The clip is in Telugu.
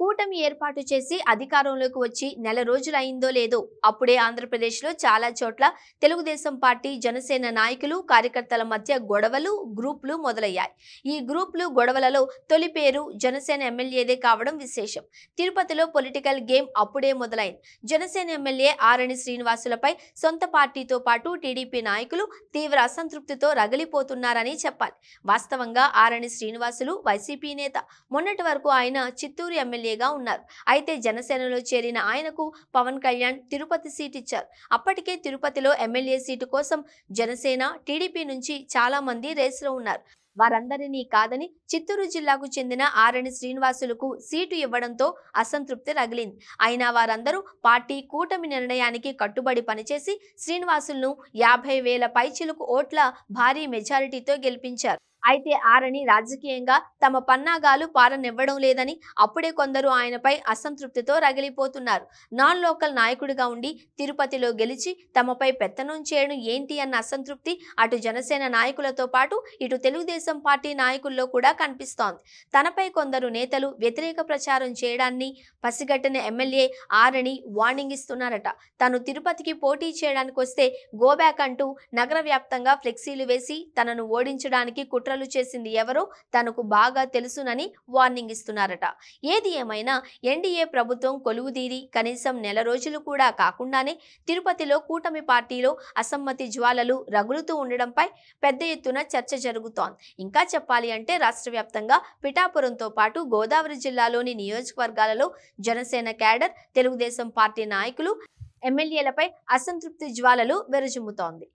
కూటమి ఏర్పాటు చేసి అధికారంలోకి వచ్చి నెల రోజులైందో లేదో అప్పుడే ఆంధ్రప్రదేశ్లో చాలా చోట్ల తెలుగుదేశం పార్టీ జనసేన నాయకులు కార్యకర్తల మధ్య గొడవలు గ్రూపులు మొదలయ్యాయి ఈ గ్రూపులు గొడవలలో తొలి పేరు జనసేన ఎమ్మెల్యేదే కావడం విశేషం తిరుపతిలో పొలిటికల్ గేమ్ అప్పుడే మొదలైంది జనసేన ఎమ్మెల్యే ఆరణి శ్రీనివాసులపై సొంత పార్టీతో పాటు టీడీపీ నాయకులు తీవ్ర అసంతృప్తితో రగిలిపోతున్నారని చెప్పాలి వాస్తవంగా ఆరణి శ్రీనివాసులు వైసీపీ నేత మొన్నటి వరకు ఆయన చిత్తూరు ఎమ్మెల్యే ఎమ్మెల్యేగా ఉన్నారు అయితే జనసేనలో చేరిన ఆయనకు పవన్ కళ్యాణ్ తిరుపతి సీట్ ఇచ్చారు అప్పటికే తిరుపతిలో ఎమ్మెల్యే సీటు కోసం జనసేన టీడీపీ నుంచి చాలా మంది రేసులో ఉన్నారు వారందరినీ కాదని చిత్తూరు జిల్లాకు చెందిన ఆరణి శ్రీనివాసులకు సీటు ఇవ్వడంతో అసంతృప్తి రగిలింది అయినా వారందరూ పార్టీ కూటమి నిర్ణయానికి కట్టుబడి పనిచేసి శ్రీనివాసులను యాభై వేల పైచిలకు ఓట్ల భారీ మెజారిటీతో గెలిపించారు అయితే ఆరని రాజకీయంగా తమ పన్నాగాలు పారనివ్వడం లేదని అప్పుడే కొందరు ఆయనపై అసంతృప్తితో రగిలిపోతున్నారు నాన్ లోకల్ నాయకుడిగా ఉండి తిరుపతిలో గెలిచి తమపై పెత్తనం చేయడం ఏంటి అన్న అసంతృప్తి అటు జనసేన నాయకులతో పాటు ఇటు తెలుగుదేశం తెలుగుదేశం పార్టీ నాయకుల్లో కూడా కనిపిస్తోంది తనపై కొందరు నేతలు వ్యతిరేక ప్రచారం చేయడాన్ని పసిగట్టిన ఎమ్మెల్యే ఆరని వార్నింగ్ ఇస్తున్నారట తను తిరుపతికి పోటీ చేయడానికి వస్తే గోబ్యాక్ అంటూ నగర వ్యాప్తంగా ఫ్లెక్సీలు వేసి తనను ఓడించడానికి కుట్రలు చేసింది ఎవరో తనకు బాగా తెలుసునని వార్నింగ్ ఇస్తున్నారట ఏది ఏమైనా ఎన్డీఏ ప్రభుత్వం కొలువుదీరి కనీసం నెల రోజులు కూడా కాకుండానే తిరుపతిలో కూటమి పార్టీలో అసమ్మతి జ్వాలలు రగులుతూ ఉండడంపై పెద్ద ఎత్తున చర్చ జరుగుతోంది ఇంకా చెప్పాలి అంటే రాష్ట్ర వ్యాప్తంగా పిఠాపురంతో పాటు గోదావరి జిల్లాలోని నియోజకవర్గాలలో జనసేన క్యాడర్ తెలుగుదేశం పార్టీ నాయకులు ఎమ్మెల్యేలపై అసంతృప్తి జ్వాలలు విరజిమ్ముతోంది